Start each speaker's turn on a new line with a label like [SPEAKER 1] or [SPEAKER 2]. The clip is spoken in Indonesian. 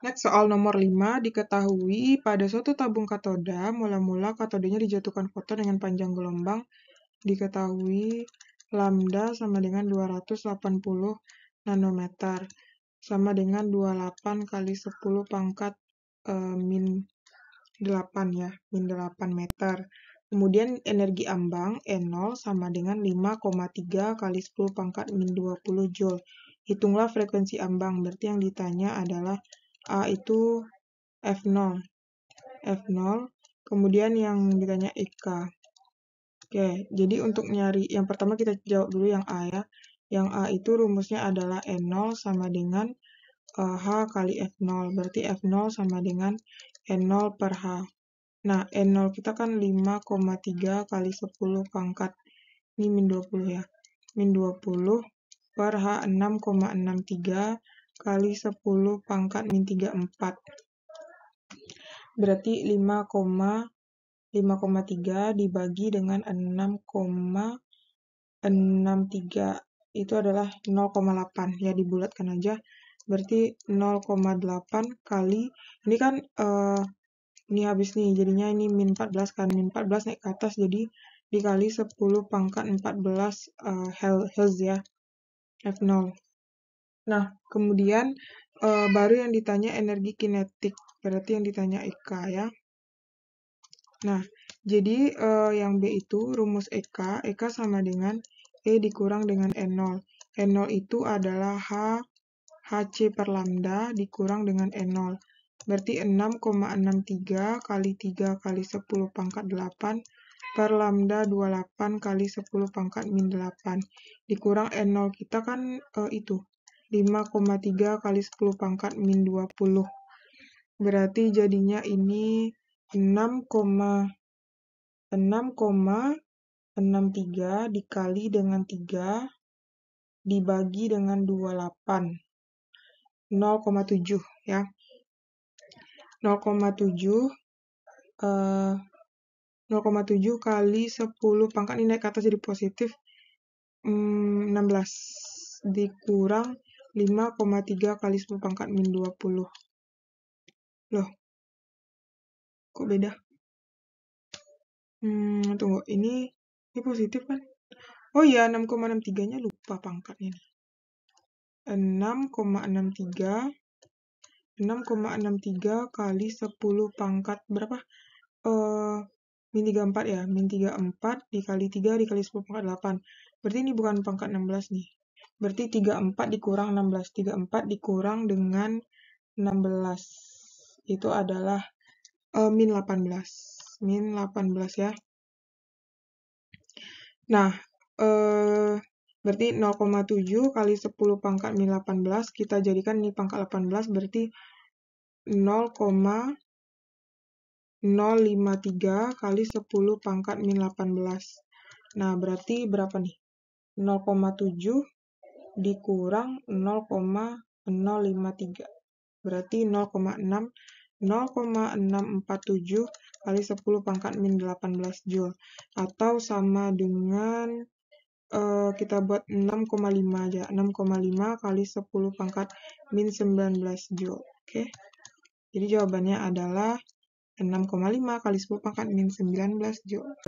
[SPEAKER 1] Next, soal nomor 5 diketahui pada suatu tabung katoda, mula-mula katodanya dijatuhkan foton dengan panjang gelombang diketahui lambda sama dengan 280 nanometer sama dengan 28 kali 10 pangkat e, min 8 ya, min 8 meter. Kemudian energi ambang E0 sama dengan 5,3 kali 10 pangkat min 20 Joule. Hitunglah frekuensi ambang, berarti yang ditanya adalah A itu F0. F0. Kemudian yang ditanya IK. Oke, jadi untuk nyari, yang pertama kita jawab dulu yang A ya. Yang A itu rumusnya adalah N0 sama dengan uh, H kali F0. Berarti F0 sama dengan N0 per H. Nah, N0 kita kan 5,3 kali 10 pangkat. Ini min 20 ya. Min 20 per H 6,63 kali 10 pangkat min 34. Berarti 5,5,3 dibagi dengan 6,63 itu adalah 0,8 ya dibulatkan aja berarti 0,8 kali ini kan uh, ini habis nih jadinya ini min 14 kan min 14 naik ke atas jadi dikali 10 pangkat 14 uh, Hels ya F0 Nah, kemudian e, baru yang ditanya energi kinetik, berarti yang ditanya EK ya. Nah, jadi e, yang B itu rumus EK, EK sama dengan E dikurang dengan N0. N0 itu adalah H HC per lambda dikurang dengan N0. Berarti 6,63 kali 3 kali 10 pangkat 8 per lambda 28 kali 10 pangkat min 8. Dikurang N0 kita kan e, itu 5,3 kali 10 pangkat min 20. Berarti jadinya ini 6,63 dikali dengan 3 dibagi dengan 28. 0,7 ya. 0,7 uh, 0,7 kali 10 pangkat ini naik ke atas jadi positif um, mm, 16 dikurang 0,7 5,3 kali 10 pangkat min 20. Loh, kok beda? Hmm, tunggu, ini, ini positif kan? Oh iya, 6,63-nya lupa pangkatnya nih. 6,63 6,63 kali 10 pangkat berapa? Uh, min 34 ya, min 34 dikali 3 dikali 10 pangkat 8. Berarti ini bukan pangkat 16 nih, Berarti 34 dikurang 16. 34 dikurang dengan 16. Itu adalah uh, min 18. Min 18 ya. Nah, uh, berarti 0,7 kali 10 pangkat min 18, kita jadikan ini pangkat 18, berarti 0,053 kali 10 pangkat min 18. Nah, berarti berapa nih? 0,7 dikurang 0,053 berarti 0,6 0,647 kali 10 pangkat min 18 Joule atau sama dengan uh, kita buat 6,5 aja 6,5 kali 10 pangkat min 19 Joule oke okay? jadi jawabannya adalah 6,5 kali 10 pangkat min 19 Joule